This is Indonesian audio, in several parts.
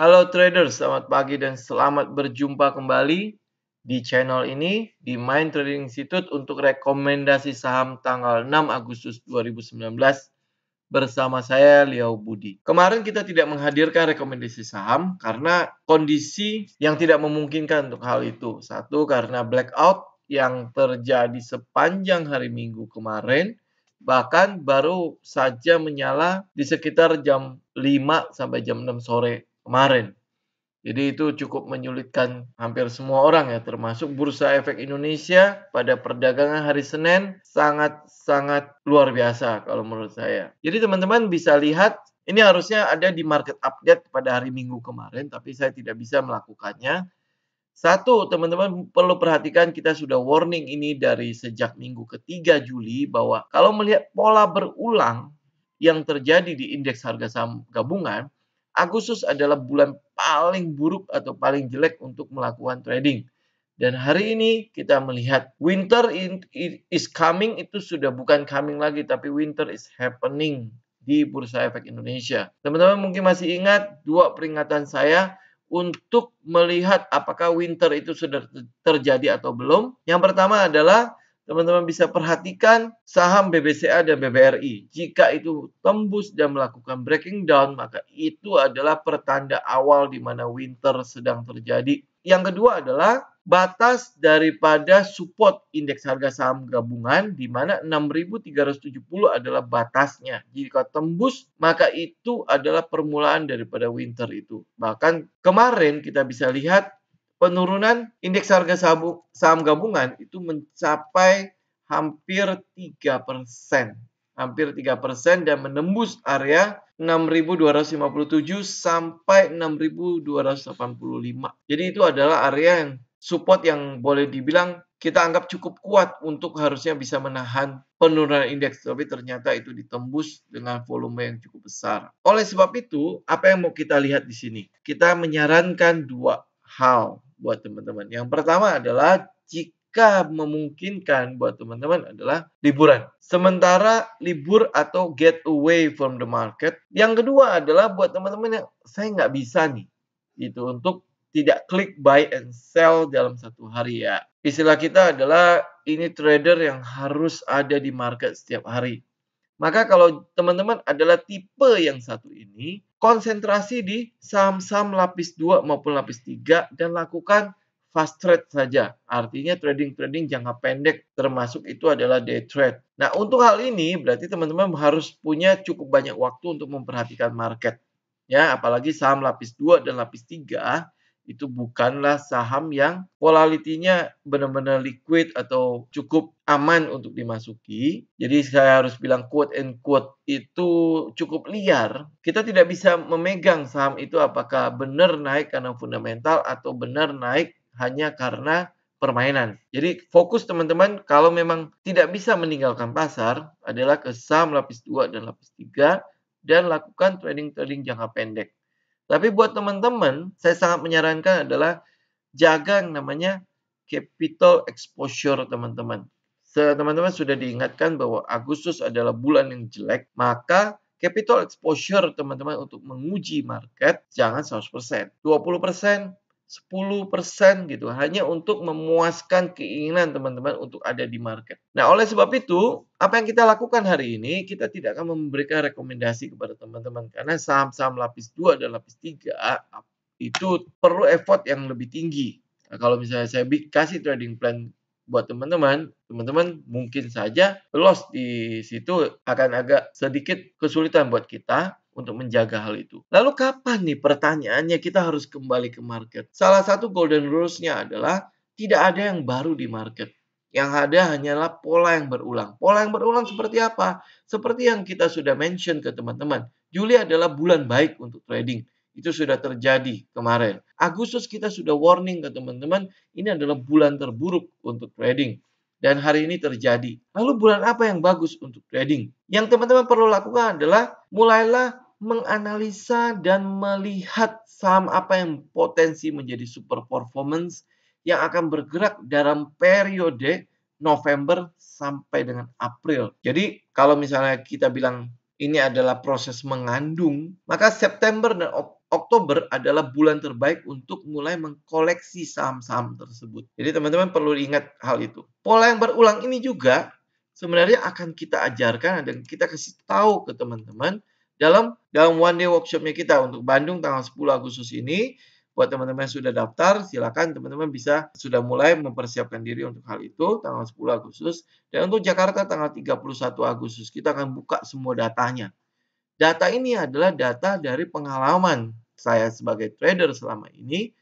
Halo traders, selamat pagi dan selamat berjumpa kembali di channel ini di Mind Trading Institute untuk rekomendasi saham tanggal 6 Agustus 2019 bersama saya Liao Budi. Kemarin kita tidak menghadirkan rekomendasi saham karena kondisi yang tidak memungkinkan untuk hal itu. Satu karena blackout yang terjadi sepanjang hari Minggu kemarin bahkan baru saja menyala di sekitar jam 5 sampai jam 6 sore kemarin. Jadi itu cukup menyulitkan hampir semua orang ya, termasuk Bursa Efek Indonesia pada perdagangan hari Senin sangat-sangat luar biasa kalau menurut saya. Jadi teman-teman bisa lihat ini harusnya ada di market update pada hari Minggu kemarin, tapi saya tidak bisa melakukannya. Satu, teman-teman perlu perhatikan kita sudah warning ini dari sejak minggu ketiga Juli bahwa kalau melihat pola berulang yang terjadi di indeks harga saham gabungan, Agustus adalah bulan paling buruk atau paling jelek untuk melakukan trading. Dan hari ini kita melihat winter is coming itu sudah bukan coming lagi tapi winter is happening di Bursa Efek Indonesia. Teman-teman mungkin masih ingat dua peringatan saya untuk melihat apakah winter itu sudah terjadi atau belum. Yang pertama adalah teman-teman bisa perhatikan saham BBCA dan BBRI. Jika itu tembus dan melakukan breaking down, maka itu adalah pertanda awal di mana winter sedang terjadi. Yang kedua adalah batas daripada support indeks harga saham gabungan di mana 6.370 adalah batasnya. Jika tembus, maka itu adalah permulaan daripada winter itu. Bahkan kemarin kita bisa lihat penurunan indeks harga saham gabungan itu mencapai hampir tiga persen. Hampir tiga persen dan menembus area 6.257 sampai 6.285. Jadi itu adalah area yang support yang boleh dibilang kita anggap cukup kuat untuk harusnya bisa menahan penurunan indeks, tapi ternyata itu ditembus dengan volume yang cukup besar. Oleh sebab itu, apa yang mau kita lihat di sini? Kita menyarankan dua hal buat teman-teman. Yang pertama adalah jika memungkinkan buat teman-teman adalah liburan. Sementara libur atau get away from the market. Yang kedua adalah buat teman-teman yang saya nggak bisa nih. Itu untuk tidak klik buy and sell dalam satu hari ya. Istilah kita adalah ini trader yang harus ada di market setiap hari. Maka kalau teman-teman adalah tipe yang satu ini, konsentrasi di saham-saham lapis 2 maupun lapis 3 dan lakukan fast trade saja. Artinya trading-trading jangka pendek termasuk itu adalah day trade. Nah, untuk hal ini berarti teman-teman harus punya cukup banyak waktu untuk memperhatikan market. Ya, apalagi saham lapis 2 dan lapis 3 itu bukanlah saham yang volatilitasnya benar-benar liquid atau cukup aman untuk dimasuki. Jadi saya harus bilang quote and quote itu cukup liar. Kita tidak bisa memegang saham itu apakah benar naik karena fundamental atau benar naik hanya karena permainan. Jadi fokus teman-teman kalau memang tidak bisa meninggalkan pasar adalah ke saham lapis 2 dan lapis 3 dan lakukan trading-trading jangka pendek. Tapi buat teman-teman, saya sangat menyarankan adalah jaga yang namanya capital exposure teman-teman. Teman-teman sudah diingatkan bahwa Agustus adalah bulan yang jelek, maka capital exposure teman-teman untuk menguji market jangan 100%. 20%, 10% gitu hanya untuk memuaskan keinginan teman-teman untuk ada di market. Nah, oleh sebab itu, apa yang kita lakukan hari ini, kita tidak akan memberikan rekomendasi kepada teman-teman karena saham-saham lapis 2 dan lapis 3 itu perlu effort yang lebih tinggi. Nah, kalau misalnya saya kasih trading plan buat teman-teman, teman-teman mungkin saja loss di situ akan agak sedikit kesulitan buat kita untuk menjaga hal itu. Lalu kapan nih pertanyaannya kita harus kembali ke market? Salah satu golden rules-nya adalah tidak ada yang baru di market. Yang ada hanyalah pola yang berulang. Pola yang berulang seperti apa? Seperti yang kita sudah mention ke teman-teman. Juli adalah bulan baik untuk trading. Itu sudah terjadi kemarin. Agustus kita sudah warning ke teman-teman, ini adalah bulan terburuk untuk trading. Dan hari ini terjadi. Lalu bulan apa yang bagus untuk trading? Yang teman-teman perlu lakukan adalah mulailah menganalisa dan melihat saham apa yang potensi menjadi super performance yang akan bergerak dalam periode November sampai dengan April. Jadi kalau misalnya kita bilang ini adalah proses mengandung, maka September dan Oktober adalah bulan terbaik untuk mulai mengkoleksi saham-saham tersebut. Jadi teman-teman perlu ingat hal itu. Pola yang berulang ini juga sebenarnya akan kita ajarkan dan kita kasih tahu ke teman-teman dalam dalam one day workshopnya kita untuk Bandung tanggal 10 Agustus ini buat teman-teman yang sudah daftar silakan teman-teman bisa sudah mulai mempersiapkan diri untuk hal itu tanggal 10 Agustus dan untuk Jakarta tanggal 31 Agustus kita akan buka semua datanya. Data ini adalah data dari pengalaman saya sebagai trader selama ini.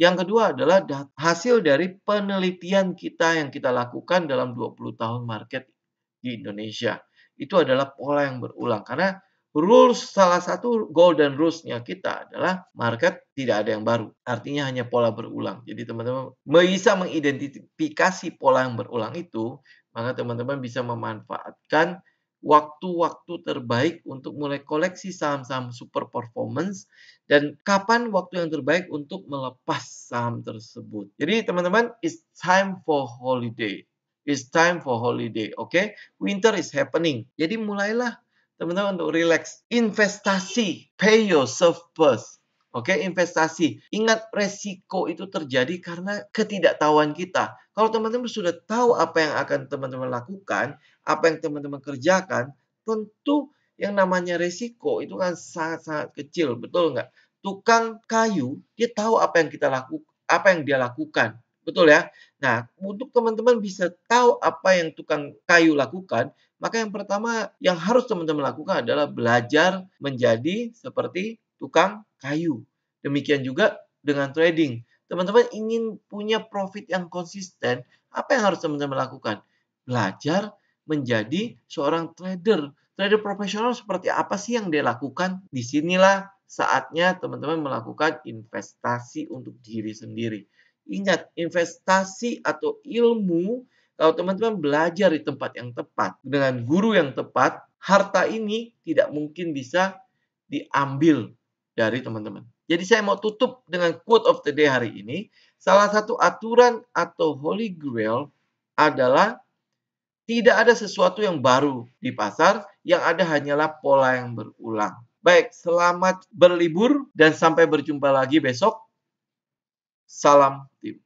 Yang kedua adalah hasil dari penelitian kita yang kita lakukan dalam 20 tahun market di Indonesia. Itu adalah pola yang berulang karena rules salah satu golden rules-nya kita adalah market tidak ada yang baru. Artinya hanya pola berulang. Jadi teman-teman bisa mengidentifikasi pola yang berulang itu, maka teman-teman bisa memanfaatkan waktu-waktu terbaik untuk mulai koleksi saham-saham super performance dan kapan waktu yang terbaik untuk melepas saham tersebut. Jadi teman-teman, it's time for holiday. It's time for holiday, oke? Okay? Winter is happening. Jadi mulailah teman-teman untuk relax. Investasi, pay yourself first. Oke, okay? investasi. Ingat resiko itu terjadi karena ketidaktahuan kita. Kalau teman-teman sudah tahu apa yang akan teman-teman lakukan, apa yang teman-teman kerjakan, tentu yang namanya resiko itu kan sangat-sangat kecil, betul nggak? Tukang kayu, dia tahu apa yang kita laku apa yang dia lakukan. Betul ya? Nah, untuk teman-teman bisa tahu apa yang tukang kayu lakukan, maka yang pertama yang harus teman-teman lakukan adalah belajar menjadi seperti tukang kayu. Demikian juga dengan trading. Teman-teman ingin punya profit yang konsisten, apa yang harus teman-teman lakukan? Belajar menjadi seorang trader. Trader profesional seperti apa sih yang dia lakukan? Disinilah saatnya teman-teman melakukan investasi untuk diri sendiri. Ingat, investasi atau ilmu kalau teman-teman belajar di tempat yang tepat, dengan guru yang tepat, harta ini tidak mungkin bisa diambil dari teman-teman. Jadi saya mau tutup dengan quote of the day hari ini. Salah satu aturan atau holy grail adalah tidak ada sesuatu yang baru di pasar, yang ada hanyalah pola yang berulang. Baik, selamat berlibur dan sampai berjumpa lagi besok. Salam tim.